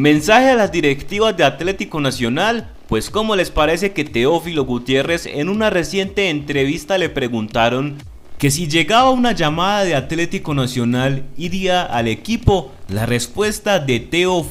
Mensaje a las directivas de Atlético Nacional, pues como les parece que Teófilo Gutiérrez en una reciente entrevista le preguntaron que si llegaba una llamada de Atlético Nacional iría al equipo, la respuesta de Teo